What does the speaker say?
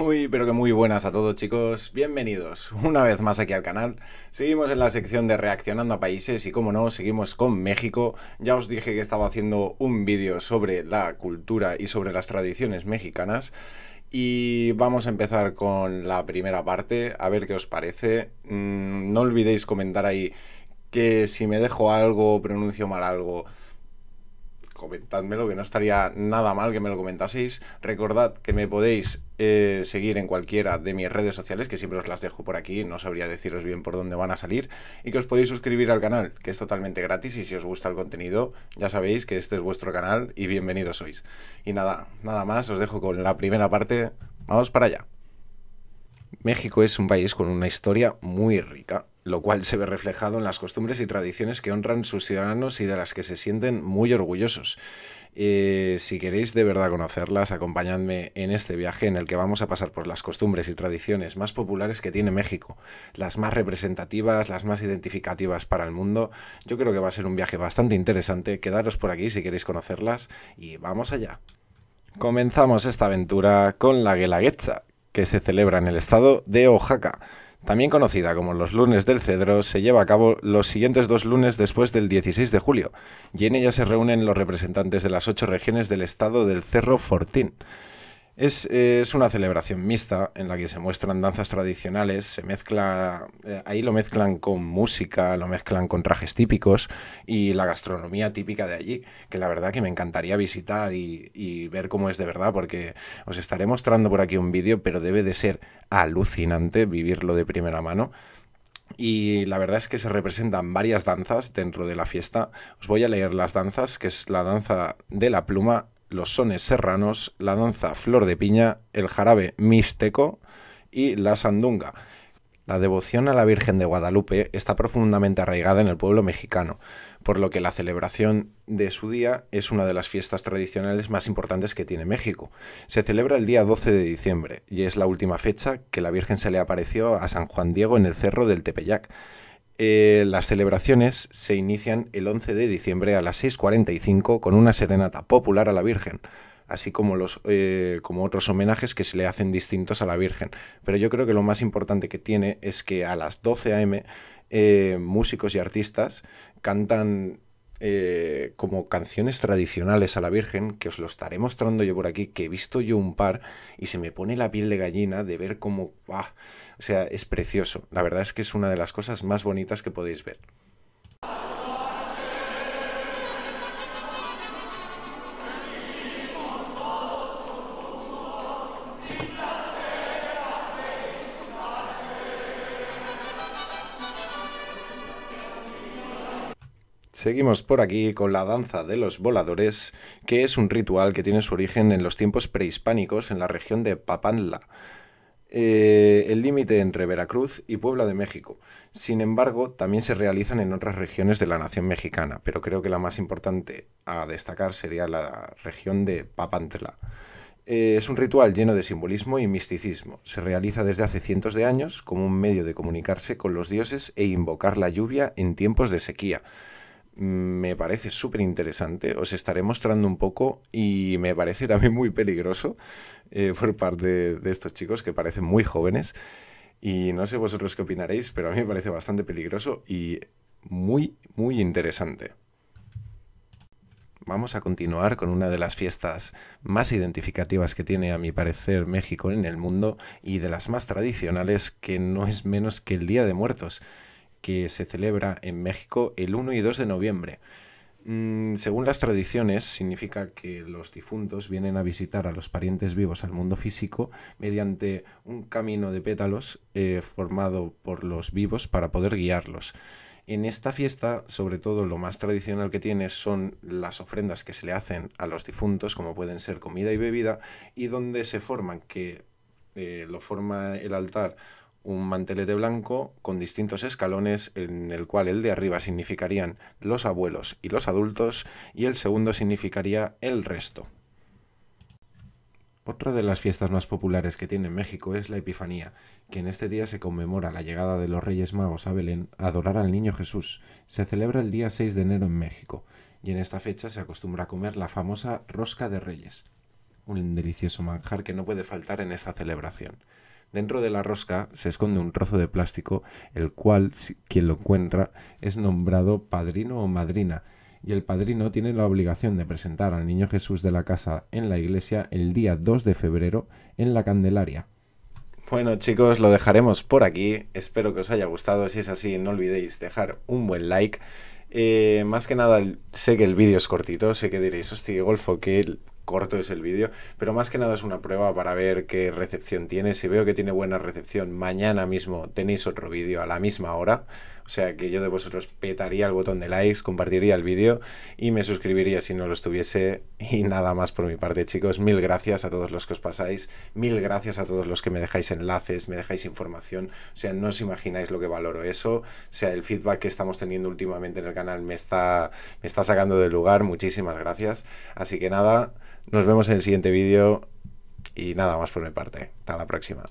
Muy, pero que muy buenas a todos chicos, bienvenidos una vez más aquí al canal. Seguimos en la sección de reaccionando a países y como no, seguimos con México. Ya os dije que estaba haciendo un vídeo sobre la cultura y sobre las tradiciones mexicanas. Y vamos a empezar con la primera parte, a ver qué os parece. Mm, no olvidéis comentar ahí que si me dejo algo, pronuncio mal algo, comentadmelo que no estaría nada mal que me lo comentaseis. Recordad que me podéis eh, seguir en cualquiera de mis redes sociales, que siempre os las dejo por aquí, no sabría deciros bien por dónde van a salir, y que os podéis suscribir al canal, que es totalmente gratis, y si os gusta el contenido, ya sabéis que este es vuestro canal y bienvenidos sois. Y nada, nada más, os dejo con la primera parte, vamos para allá. México es un país con una historia muy rica lo cual se ve reflejado en las costumbres y tradiciones que honran sus ciudadanos y de las que se sienten muy orgullosos. Eh, si queréis de verdad conocerlas, acompañadme en este viaje en el que vamos a pasar por las costumbres y tradiciones más populares que tiene México, las más representativas, las más identificativas para el mundo. Yo creo que va a ser un viaje bastante interesante. Quedaros por aquí si queréis conocerlas y vamos allá. Comenzamos esta aventura con la Guelaguetza, que se celebra en el estado de Oaxaca también conocida como los lunes del Cedro, se lleva a cabo los siguientes dos lunes después del 16 de julio, y en ella se reúnen los representantes de las ocho regiones del estado del Cerro Fortín. Es, una celebración mixta en la que se muestran danzas tradicionales, se mezcla, eh, ahí lo mezclan con música, lo mezclan con trajes típicos y la gastronomía típica de allí, que la verdad que me encantaría visitar y, y ver cómo es de verdad, porque os estaré mostrando por aquí un vídeo, pero debe de ser alucinante vivirlo de primera mano. Y la verdad es que se representan varias danzas dentro de la fiesta. Os voy a leer las danzas, que es la danza de la pluma, los sones serranos, la danza flor de piña, el jarabe mixteco y la sandunga. La devoción a la Virgen de Guadalupe está profundamente arraigada en el pueblo mexicano, por lo que la celebración de su día es una de las fiestas tradicionales más importantes que tiene México. Se celebra el día 12 de diciembre y es la última fecha que la Virgen se le apareció a San Juan Diego en el Cerro del Tepeyac. Eh, las celebraciones se inician el 11 de diciembre a las 6.45 con una serenata popular a la Virgen así como, los, eh, como otros homenajes que se le hacen distintos a la Virgen. Pero yo creo que lo más importante que tiene es que a las 12 a.m. Eh, músicos y artistas cantan eh, como canciones tradicionales a la Virgen, que os lo estaré mostrando yo por aquí, que he visto yo un par y se me pone la piel de gallina de ver cómo... O sea, es precioso. La verdad es que es una de las cosas más bonitas que podéis ver. Seguimos por aquí con la danza de los voladores, que es un ritual que tiene su origen en los tiempos prehispánicos en la región de Papantla, eh, el límite entre Veracruz y Puebla de México. Sin embargo, también se realizan en otras regiones de la nación mexicana, pero creo que la más importante a destacar sería la región de Papantla. Eh, es un ritual lleno de simbolismo y misticismo. Se realiza desde hace cientos de años como un medio de comunicarse con los dioses e invocar la lluvia en tiempos de sequía me parece súper interesante, os estaré mostrando un poco y me parece también muy peligroso eh, por parte de estos chicos que parecen muy jóvenes y no sé vosotros qué opinaréis, pero a mí me parece bastante peligroso y muy, muy interesante. Vamos a continuar con una de las fiestas más identificativas que tiene, a mi parecer, México en el mundo y de las más tradicionales, que no es menos que el Día de Muertos que se celebra en México el 1 y 2 de noviembre. Mm, según las tradiciones, significa que los difuntos vienen a visitar a los parientes vivos al mundo físico mediante un camino de pétalos eh, formado por los vivos para poder guiarlos. En esta fiesta, sobre todo lo más tradicional que tiene son las ofrendas que se le hacen a los difuntos, como pueden ser comida y bebida, y donde se forman, que eh, lo forma el altar un mantelete blanco con distintos escalones en el cual el de arriba significarían los abuelos y los adultos y el segundo significaría el resto. Otra de las fiestas más populares que tiene México es la Epifanía, que en este día se conmemora la llegada de los Reyes Magos a Belén a adorar al Niño Jesús. Se celebra el día 6 de enero en México, y en esta fecha se acostumbra a comer la famosa rosca de Reyes, un delicioso manjar que no puede faltar en esta celebración. Dentro de la rosca se esconde un trozo de plástico, el cual quien lo encuentra es nombrado padrino o madrina, y el padrino tiene la obligación de presentar al Niño Jesús de la casa en la iglesia el día 2 de febrero en la Candelaria. Bueno chicos, lo dejaremos por aquí, espero que os haya gustado, si es así no olvidéis dejar un buen like. Eh, más que nada, sé que el vídeo es cortito, sé que diréis, hostia, Golfo, que corto es el vídeo, pero más que nada es una prueba para ver qué recepción tiene. Si veo que tiene buena recepción, mañana mismo tenéis otro vídeo a la misma hora. O sea que yo de vosotros petaría el botón de likes, compartiría el vídeo y me suscribiría si no lo estuviese. Y nada más por mi parte, chicos. Mil gracias a todos los que os pasáis. Mil gracias a todos los que me dejáis enlaces, me dejáis información. O sea, no os imagináis lo que valoro eso. O sea, el feedback que estamos teniendo últimamente en el canal me está, me está sacando del lugar. Muchísimas gracias. Así que nada, nos vemos en el siguiente vídeo y nada más por mi parte. Hasta la próxima.